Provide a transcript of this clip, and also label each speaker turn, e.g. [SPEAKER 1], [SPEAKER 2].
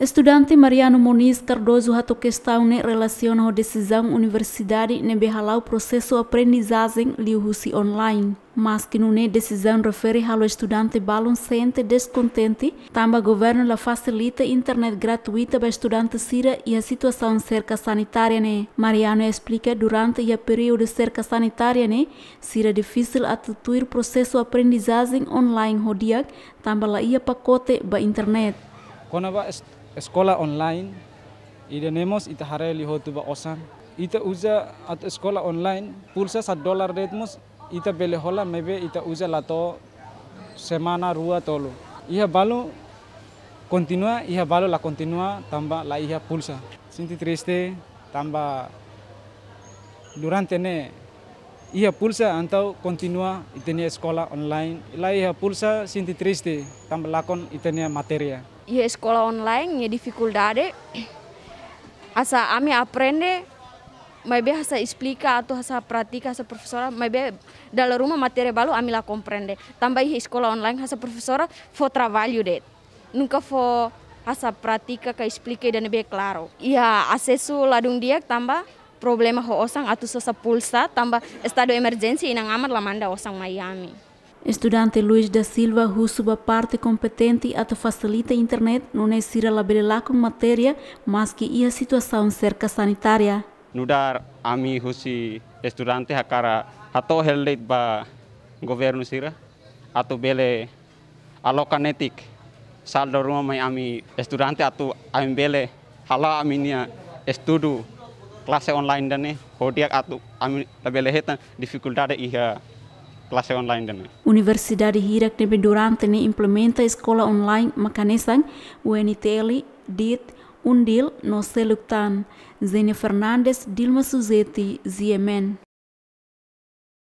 [SPEAKER 1] Estudante Mariano Moniz Cardoso rato questão ne relaciona a decisão universidade ne behalau o processo aprendizagem liuhusi online. Mas que nune decisão refere ao estudante baloncente descontente, também o governo la facilita internet gratuita para estudante Sira e a situação cerca sanitária. ne. Mariano explica durante o período cerca sanitária ne, Sira difícil atituir processo aprendizagem online dia, também la ia pacote ba internet.
[SPEAKER 2] Quando sekolah online ide nemos ita hare liho tuba osan ita uza at sekolah online pulsa 1 dolar det ita bele hola mebe ita uza lato semana rua tolo. iha balu continua iha balu la continua tamba la iha pulsa sinti triste tamba durante ne iha pulsa antau continua itenia sekolah online la iha pulsa sinti triste tamba lakon itenia materia
[SPEAKER 3] Ya sekolah online, ia ya dificuldade, asa ami aprende, mai asa explica atau asa pratika asa profesora, mai be dalam rumah materi balu ami la comprende. Tambah ya sekolah online asa profesora fo trabalho de, nunca fo asa pratika ka explica dan be claro. ya asesu ladung dia tambah problema ho osang atau sesa tambah estado emergensi inang amat lamanda osang
[SPEAKER 1] Miami. Estudante Luiz da Silva recebeu suba parte competente a facilita a internet não é sira labelela com matéria, mas que ia situação cerca sanitária.
[SPEAKER 4] Nudar ami husi estudante hakara hato heldet ba governo sira atau bele alokanetik saldo rumah mai ami estudante atau ami bele hala aminia estudo kelas online dan hodiak atau ami labele hetan dificultade iha klase online dene.
[SPEAKER 1] Universidade Hirak nebe durante ne implementa escola online makanesan UNITELI, DIT Undil no Seluktan, Zene Fernandes Dilma Suzeti ZMN.